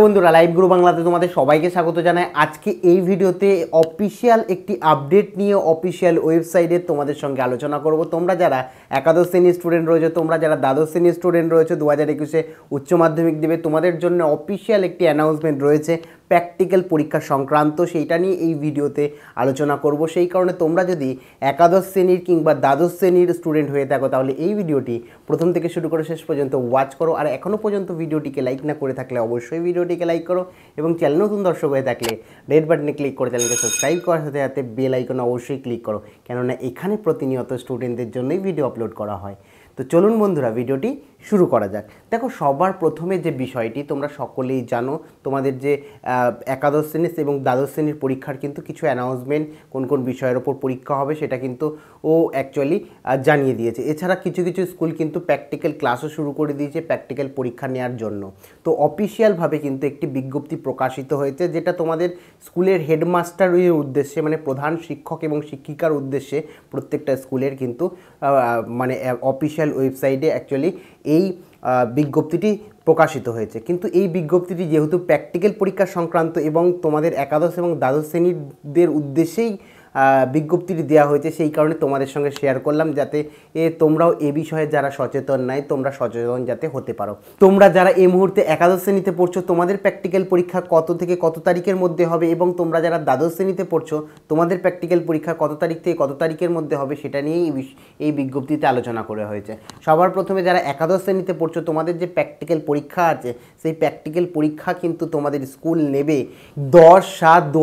বন্ধুরা live grew বাংলাতে তোমাদের সবাইকে স্বাগত জানাই আজকে এই ভিডিওতে অফিসিয়াল একটি আপডেট নিয়ে অফিসিয়াল ওয়েবসাইটে তোমাদের সঙ্গে আলোচনা করব তোমরা যারা একাদশ শ্রেণীর স্টুডেন্ট রয়েছে তোমরা যারা দ্বাদশ শ্রেণীর স্টুডেন্ট রয়েছে দু হাজার একুশে উচ্চ মাধ্যমিক দেবে তোমাদের জন্য অফিসিয়াল একটি অ্যানাউন্সমেন্ট রয়েছে প্র্যাকটিক্যাল পরীক্ষা সংক্রান্ত সেইটা নিয়ে এই ভিডিওতে আলোচনা করব সেই কারণে তোমরা যদি একাদশ শ্রেণীর কিংবা দ্বাদশ শ্রেণীর স্টুডেন্ট হয়ে থাকো তাহলে এই ভিডিওটি প্রথম থেকে শুরু করে শেষ পর্যন্ত ওয়াচ করো আর এখনও পর্যন্ত ভিডিওটিকে লাইক না করে থাকলে অবশ্যই ভিডিও ভিডিওটিকে লাইক করো এবং চ্যানেল নতুন দর্শক হয়ে থাকলে রেড বাটনে ক্লিক করে চ্যানেলকে সাবস্ক্রাইব করার সাথে সাথে বেল আইকন অবশ্যই ক্লিক করো কেননা এখানে প্রতিনিয়ত স্টুডেন্টদের জন্যই ভিডিও আপলোড করা হয় তো চলুন বন্ধুরা ভিডিওটি শুরু করা যাক দেখো সবার প্রথমে যে বিষয়টি তোমরা সকলেই জানো তোমাদের যে একাদশ শ্রেণীর এবং দ্বাদশ শ্রেণীর পরীক্ষার কিন্তু কিছু অ্যানাউন্সমেন্ট কোন কোন বিষয়ের ওপর পরীক্ষা হবে সেটা কিন্তু ও অ্যাকচুয়ালি জানিয়ে দিয়েছে এছাড়া কিছু কিছু স্কুল কিন্তু প্র্যাকটিক্যাল ক্লাসও শুরু করে দিয়েছে প্র্যাকটিক্যাল পরীক্ষা নেওয়ার জন্য তো অফিসিয়ালভাবে কিন্তু একটি বিজ্ঞপ্তি প্রকাশিত হয়েছে যেটা তোমাদের স্কুলের হেডমাস্টারের উদ্দেশ্যে মানে প্রধান শিক্ষক এবং শিক্ষিকার উদ্দেশ্যে প্রত্যেকটা স্কুলের কিন্তু মানে অফিসিয়াল অফিসিয়াল ওয়েবসাইটে অ্যাকচুয়ালি এই বিজ্ঞপ্তিটি প্রকাশিত হয়েছে কিন্তু এই বিজ্ঞপ্তিটি যেহেতু প্র্যাকটিক্যাল পরীক্ষা সংক্রান্ত এবং তোমাদের একাদশ এবং দ্বাদশ শ্রেণীদের উদ্দেশ্যেই বিজ্ঞপ্তিটি দেওয়া হয়েছে সেই কারণে তোমাদের সঙ্গে শেয়ার করলাম যাতে এ তোমরাও এ বিষয়ে যারা সচেতন নাই তোমরা সচেতন যাতে হতে পারো তোমরা যারা এই মুহূর্তে একাদশ শ্রেণীতে পড়ছো তোমাদের প্র্যাকটিক্যাল পরীক্ষা কত থেকে কত তারিখের মধ্যে হবে এবং তোমরা যারা দ্বাদশ শ্রেণীতে পড়ছো তোমাদের প্র্যাকটিক্যাল পরীক্ষা কত তারিখ থেকে কত তারিখের মধ্যে হবে সেটা নিয়েই এই বিজ্ঞপ্তিতে আলোচনা করা হয়েছে সবার প্রথমে যারা একাদশ শ্রেণীতে পড়ছো তোমাদের যে প্র্যাকটিক্যাল পরীক্ষা আছে সেই প্র্যাকটিক্যাল পরীক্ষা কিন্তু তোমাদের স্কুল নেবে দশ সাত দু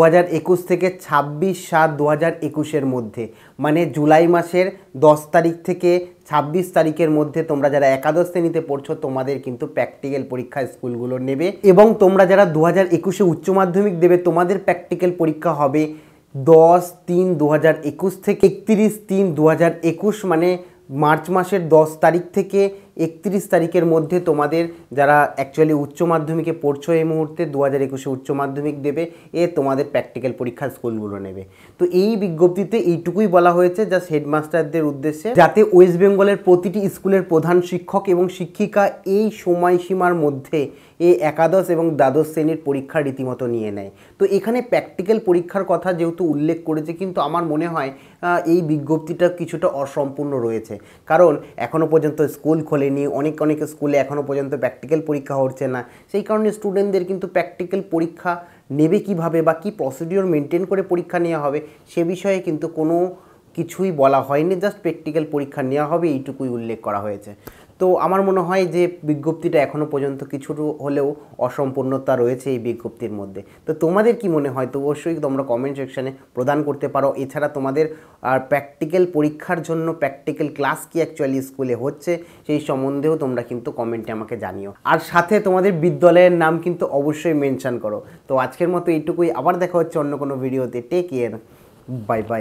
থেকে ছাব্বিশ সাত দু হাজার একুশের মধ্যে মানে জুলাই মাসের দশ তারিখ থেকে ছাব্বিশ তারিখের মধ্যে তোমরা যারা একাদশ শ্রেণীতে পড়ছো তোমাদের কিন্তু প্র্যাকটিক্যাল পরীক্ষা স্কুলগুলো নেবে এবং তোমরা যারা দু হাজার একুশে উচ্চ মাধ্যমিক দেবে তোমাদের প্র্যাকটিক্যাল পরীক্ষা হবে দশ তিন দু হাজার একুশ থেকে একত্রিশ তিন দু হাজার একুশ মানে মার্চ মাসের দশ তারিখ থেকে একত্রিশ তারিখের মধ্যে তোমাদের যারা অ্যাকচুয়ালি উচ্চ মাধ্যমিকে পড়ছো এই মুহূর্তে দু হাজার একুশে উচ্চ মাধ্যমিক দেবে এ তোমাদের প্র্যাকটিক্যাল পরীক্ষার স্কুলগুলো নেবে তো এই বিজ্ঞপ্তিতে এইটুকুই বলা হয়েছে জাস্ট হেডমাস্টারদের উদ্দেশ্যে যাতে ওয়েস্ট বেঙ্গলের প্রতিটি স্কুলের প্রধান শিক্ষক এবং শিক্ষিকা এই সময়সীমার মধ্যে এ একাদশ এবং দ্বাদশ শ্রেণীর পরীক্ষা রীতিমতো নিয়ে নেয় তো এখানে প্র্যাকটিক্যাল পরীক্ষার কথা যেহেতু উল্লেখ করেছে কিন্তু আমার মনে হয় এই বিজ্ঞপ্তিটা কিছুটা অসম্পূর্ণ রয়েছে কারণ এখনও পর্যন্ত স্কুল খোলে করেনি অনেক অনেক স্কুলে এখনও পর্যন্ত প্র্যাকটিক্যাল পরীক্ষা হচ্ছে না সেই কারণে স্টুডেন্টদের কিন্তু প্র্যাকটিক্যাল পরীক্ষা নেবে কিভাবে বা কী প্রসিডিওর মেনটেন করে পরীক্ষা নেওয়া হবে সে বিষয়ে কিন্তু কোনো কিছুই বলা হয়নি জাস্ট প্র্যাকটিক্যাল পরীক্ষা নেওয়া হবে এইটুকুই উল্লেখ করা হয়েছে তো আমার মনে হয় যে বিজ্ঞপ্তিটা এখনও পর্যন্ত কিছু হলেও অসম্পূর্ণতা রয়েছে এই বিজ্ঞপ্তির মধ্যে তো তোমাদের কি মনে হয় তো অবশ্যই তোমরা কমেন্ট সেকশানে প্রদান করতে পারো এছাড়া তোমাদের আর প্র্যাকটিক্যাল পরীক্ষার জন্য প্র্যাকটিক্যাল ক্লাস কি অ্যাকচুয়ালি স্কুলে হচ্ছে সেই সম্বন্ধেও তোমরা কিন্তু কমেন্টে আমাকে জানিও আর সাথে তোমাদের বিদ্যালয়ের নাম কিন্তু অবশ্যই মেনশান করো তো আজকের মতো এইটুকুই আবার দেখা হচ্ছে অন্য কোনো ভিডিওতে টেক কেয়ার বাই বাই